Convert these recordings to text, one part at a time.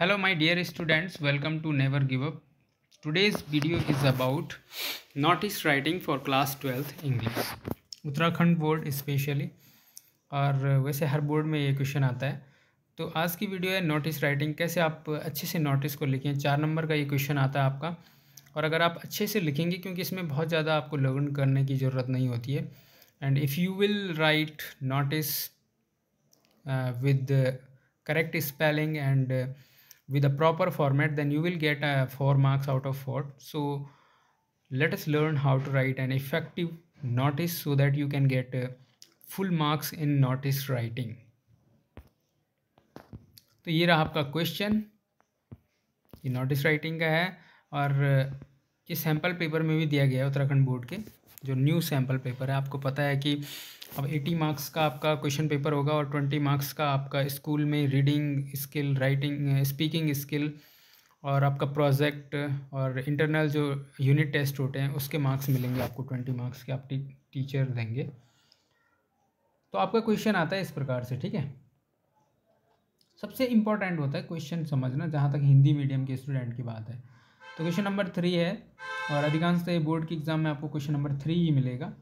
hello my dear students welcome to never give up today's video is about notice writing for class twelfth English Uttarakhand board specially और वैसे हर board में ये question आता है तो आज की वीडियो है नोटिस राइटिंग कैसे आप अच्छे से नोटिस को लिखें चार नंबर का ये क्वेश्चन आता है आपका और अगर आप अच्छे से लिखेंगे क्योंकि इसमें बहुत ज़्यादा आपको लर्न करने की ज़रूरत नहीं होती है and if you will write notice with correct spelling and with a proper format then you will get a uh, four marks out of four so let us learn how to write an effective notice so that you can get uh, full marks in notice writing तो ये रहा आपका question ये notice writing का है और ये sample paper में भी दिया गया है उत्तराखंड बोर्ड के जो न्यू सैम्पल पेपर है आपको पता है कि अब 80 मार्क्स का आपका क्वेश्चन पेपर होगा और 20 मार्क्स का आपका स्कूल में reading skill writing speaking skill और आपका प्रोजेक्ट और इंटरनल जो यूनिट टेस्ट होते हैं उसके मार्क्स मिलेंगे आपको ट्वेंटी मार्क्स के आप टीचर देंगे तो आपका क्वेश्चन आता है इस प्रकार से ठीक है सबसे इम्पॉर्टेंट होता है क्वेश्चन समझना जहाँ तक हिंदी मीडियम के स्टूडेंट की बात है तो क्वेश्चन नंबर थ्री है और अधिकांशतः बोर्ड के एग्ज़ाम में आपको क्वेश्चन नंबर थ्री ही मिलेगा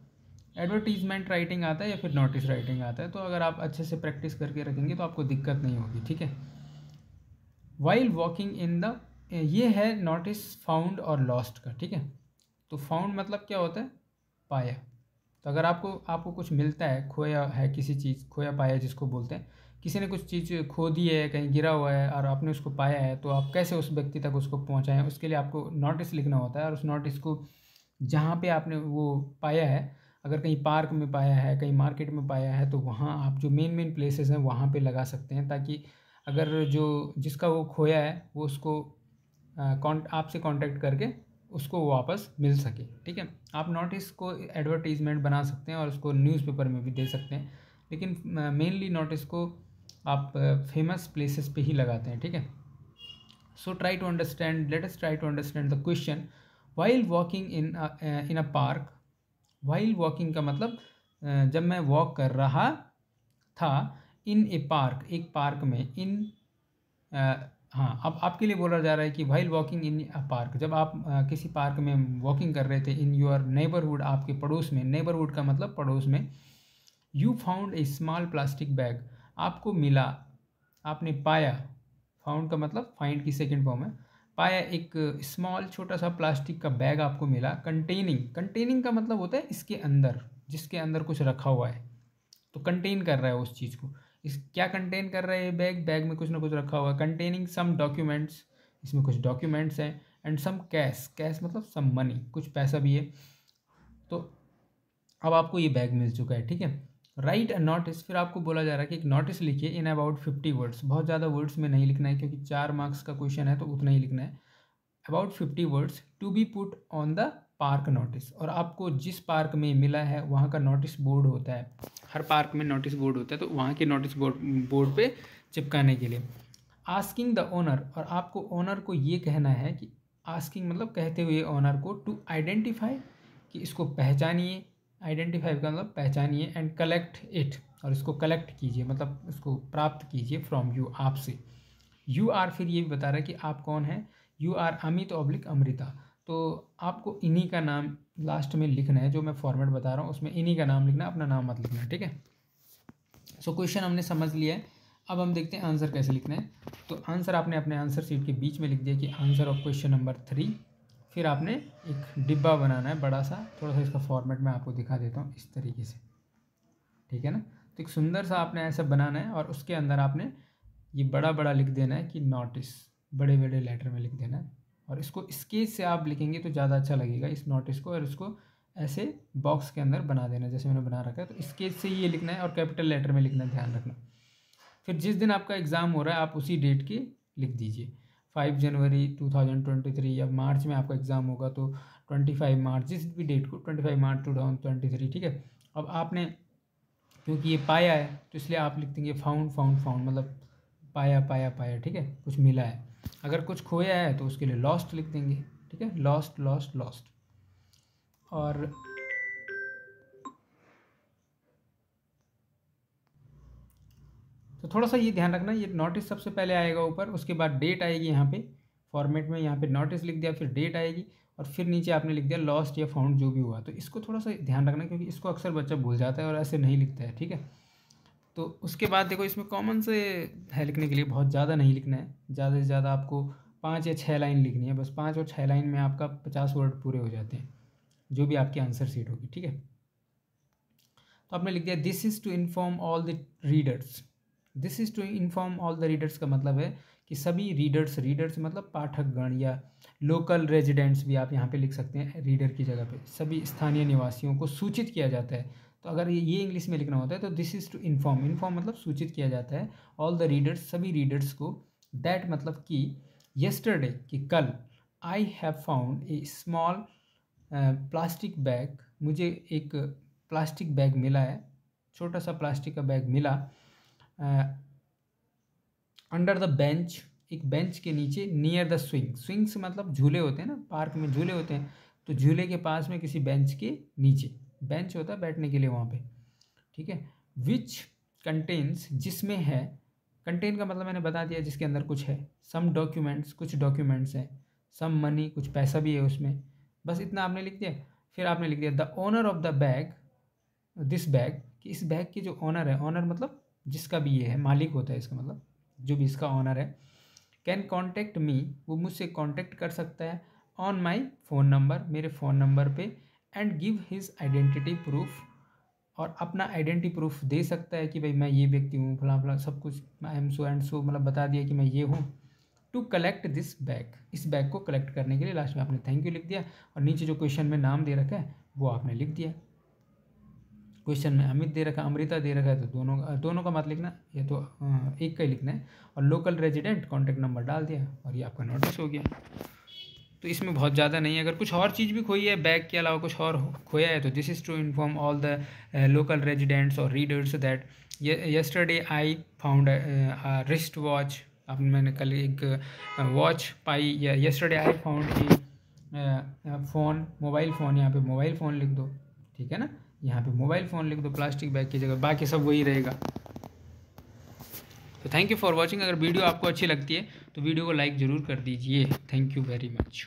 एडवर्टीजमेंट राइटिंग आता है या फिर नोटिस राइटिंग आता है तो अगर आप अच्छे से प्रैक्टिस करके रखेंगे तो आपको दिक्कत नहीं होगी ठीक है वाइल वॉकिंग इन द ये है नोटिस फाउंड और लॉस्ट का ठीक है तो फाउंड मतलब क्या होता है पाया तो अगर आपको आपको कुछ मिलता है खोया है किसी चीज़ खोया पाया जिसको बोलते हैं किसी ने कुछ चीज़ खो दी है कहीं गिरा हुआ है और आपने उसको पाया है तो आप कैसे उस व्यक्ति तक उसको पहुँचाएँ उसके लिए आपको नोटिस लिखना होता है और उस नोटिस को जहाँ पे आपने वो पाया है अगर कहीं पार्क में पाया है कहीं मार्केट में पाया है तो वहाँ आप जो मेन मेन प्लेसेस हैं वहाँ पे लगा सकते हैं ताकि अगर जो जिसका वो खोया है वो उसको आपसे कांटेक्ट करके उसको वापस मिल सके ठीक है आप नोटिस को एडवर्टीज़मेंट बना सकते हैं और उसको न्यूज़पेपर में भी दे सकते हैं लेकिन मेनली नोटिस को आप फेमस प्लेसेस पे ही लगाते हैं ठीक है so try to understand let us try to understand the question wild walking in in a park while walking का मतलब जब मैं वॉक कर रहा था इन ए पार्क एक पार्क में इन हाँ अब आपके लिए बोला जा रहा है कि while walking in a park जब आप आ, किसी पार्क में वॉकिंग कर रहे थे इन योर नेबरहुड आपके पड़ोस में नेबरहुड का मतलब पड़ोस में you found a small plastic bag आपको मिला आपने पाया फाउंड का मतलब फाइंड की सेकेंड फॉर्म है पाया एक स्मॉल छोटा सा प्लास्टिक का बैग आपको मिला कंटेनिंग कंटेनिंग का मतलब होता है इसके अंदर जिसके अंदर कुछ रखा हुआ है तो कंटेन कर रहा है उस चीज़ को इस क्या कंटेन कर रहा है ये बैग बैग में कुछ ना कुछ रखा हुआ है कंटेनिंग सम डॉक्यूमेंट्स इसमें कुछ डॉक्यूमेंट्स हैं एंड सम कैश कैश मतलब सम मनी कुछ पैसा भी है तो अब आपको ये बैग मिल चुका है ठीक है राइट अ नोटिस फिर आपको बोला जा रहा है कि एक नोटिस लिखिए इन अबाउट फिफ्टी वर्ड्स बहुत ज़्यादा वर्ड्स में नहीं लिखना है क्योंकि चार मार्क्स का क्वेश्चन है तो उतना ही लिखना है about fifty words to be put on the park notice और आपको जिस पार्क में मिला है वहाँ का नोटिस बोर्ड होता है हर पार्क में नोटिस बोर्ड होता है तो वहाँ के नोटिस बोर्ड बोर्ड पर चिपकाने के लिए आस्किंग द ओनर और आपको ओनर को ये कहना है कि आस्किंग मतलब कहते हुए ओनर को टू आइडेंटिफाई कि इसको पहचानिए आइडेंटिफाई का मतलब पहचानिए एंड कलेक्ट इट और इसको कलेक्ट कीजिए मतलब इसको प्राप्त कीजिए फ्रॉम यू आपसे यू आर फिर ये भी बता रहा है कि आप कौन हैं you are Amit oblique Amrita तो आपको इन्हीं का नाम लास्ट में लिखना है जो मैं फॉर्मेट बता रहा हूँ उसमें इन्हीं का नाम लिखना अपना नाम मत लिखना ठीक है सो क्वेश्चन हमने समझ लिया है अब हम देखते हैं आंसर कैसे लिखना है तो आंसर आपने अपने आंसर सीट के बीच में लिख दिया कि answer of question number three फिर आपने एक डिब्बा बनाना है बड़ा सा थोड़ा सा इसका फॉर्मेट मैं आपको दिखा देता हूँ इस तरीके से ठीक है ना तो एक सुंदर सा आपने ऐसा बनाना है और उसके अंदर आपने ये बड़ा बड़ा लिख देना है कि नोटिस बड़े बड़े लेटर में लिख देना है और इसको स्केच से आप लिखेंगे तो ज़्यादा अच्छा लगेगा इस नोटिस को और इसको ऐसे बॉक्स के अंदर बना देना जैसे मैंने बना रखा है तो स्केच से ये लिखना है और कैपिटल लेटर में लिखना ध्यान रखना फिर जिस दिन आपका एग्ज़ाम हो रहा है आप उसी डेट के लिख दीजिए five January two thousand twenty three या मार्च में आपका एग्ज़ाम होगा तो ट्वेंटी फाइव मार्च जिस भी डेट को twenty five March two thousand twenty three ठीक है अब आपने क्योंकि ये पाया है तो इसलिए आप लिख देंगे फाउंड फाउंड फाउंड मतलब पाया पाया पाया ठीक है कुछ मिला है अगर कुछ खोया है तो उसके लिए लॉस्ट लिख देंगे ठीक है लॉस्ट लॉस्ट लॉस्ट और तो थोड़ा सा ये ध्यान रखना ये नोटिस सबसे पहले आएगा ऊपर उसके बाद डेट आएगी यहाँ पे फॉर्मेट में यहाँ पे नोटिस लिख दिया फिर डेट आएगी और फिर नीचे आपने लिख दिया लॉस्ट या फाउंड जो भी हुआ तो इसको थोड़ा सा ध्यान रखना क्योंकि इसको अक्सर बच्चा भूल जाता है और ऐसे नहीं लिखता है ठीक है तो उसके बाद देखो इसमें कॉमन से है लिखने के लिए बहुत ज़्यादा नहीं लिखना है ज़्यादा से ज़्यादा आपको पाँच या छः लाइन लिखनी है बस पाँच और छः लाइन में आपका पचास वर्ड पूरे हो जाते हैं जो भी आपकी आंसर सीट होगी ठीक है तो आपने लिख दिया this is to inform all the readers this is to inform all the readers का मतलब है कि सभी रीडर्स रीडर्स मतलब पाठकगण या लोकल रेजिडेंट्स भी आप यहाँ पे लिख सकते हैं रीडर की जगह पे सभी स्थानीय निवासियों को सूचित किया जाता है तो अगर ये ये इंग्लिश में लिखना होता है तो this is to inform inform मतलब सूचित किया जाता है ऑल द रीडर्स सभी रीडर्स को दैट मतलब कि येस्टरडे कि कल I have found a small plastic bag मुझे एक प्लास्टिक बैग मिला है छोटा सा प्लास्टिक का बैग मिला अंडर द बेंच एक बेंच के नीचे नियर द स्विंग स्विंग्स मतलब झूले होते हैं ना पार्क में झूले होते हैं तो झूले के पास में किसी बेंच के नीचे बेंच होता है बैठने के लिए वहाँ पे ठीक है विच कंटेन्स जिसमें है कंटेन का मतलब मैंने बता दिया जिसके अंदर कुछ है सम डॉक्यूमेंट्स कुछ डॉक्यूमेंट्स हैं सम मनी कुछ पैसा भी है उसमें बस इतना आपने लिख दिया फिर आपने लिख दिया the owner of the bag this bag कि इस बैग की जो ऑनर है ऑनर मतलब जिसका भी ये है मालिक होता है इसका मतलब जो भी इसका ऑनर है कैन कॉन्टेक्ट मी वो मुझसे कॉन्टेक्ट कर सकता है ऑन माई फ़ोन नंबर मेरे फ़ोन नंबर पे and give his identity proof और अपना आइडेंटिटी प्रूफ दे सकता है कि भाई मैं ये व्यक्ति हूँ फला फला सब कुछ I am so and so मतलब बता दिया कि मैं ये हूँ टू कलेक्ट दिस बैग इस बैग को कलेक्ट करने के लिए लास्ट में आपने थैंक यू लिख दिया और नीचे जो क्वेश्चन में नाम दे रखा है वो आपने लिख दिया क्वेश्चन में अमित दे रखा अमृता दे रखा है तो दोनों का दोनों का मत लिखना ये तो हाँ, एक का ही लिखना है और लोकल रेजिडेंट कॉन्टैक्ट नंबर डाल दिया और ये आपका नोटिस हो गया तो इसमें बहुत ज़्यादा नहीं है अगर कुछ और चीज़ भी खोई है बैग के अलावा कुछ और खोया है तो this is to inform all the local residents और readers that yesterday I found wrist watch अब मैंने कल एक वॉच uh, पाई yesterday I found phone mobile phone यहाँ पे मोबाइल फ़ोन लिख दो ठीक है ना यहाँ पे मोबाइल फ़ोन लिख दो प्लास्टिक बैग की जगह बाकी सब वही रहेगा तो थैंक यू फॉर वॉचिंग अगर वीडियो आपको अच्छी लगती है तो वीडियो को लाइक ज़रूर कर दीजिए थैंक यू वेरी मच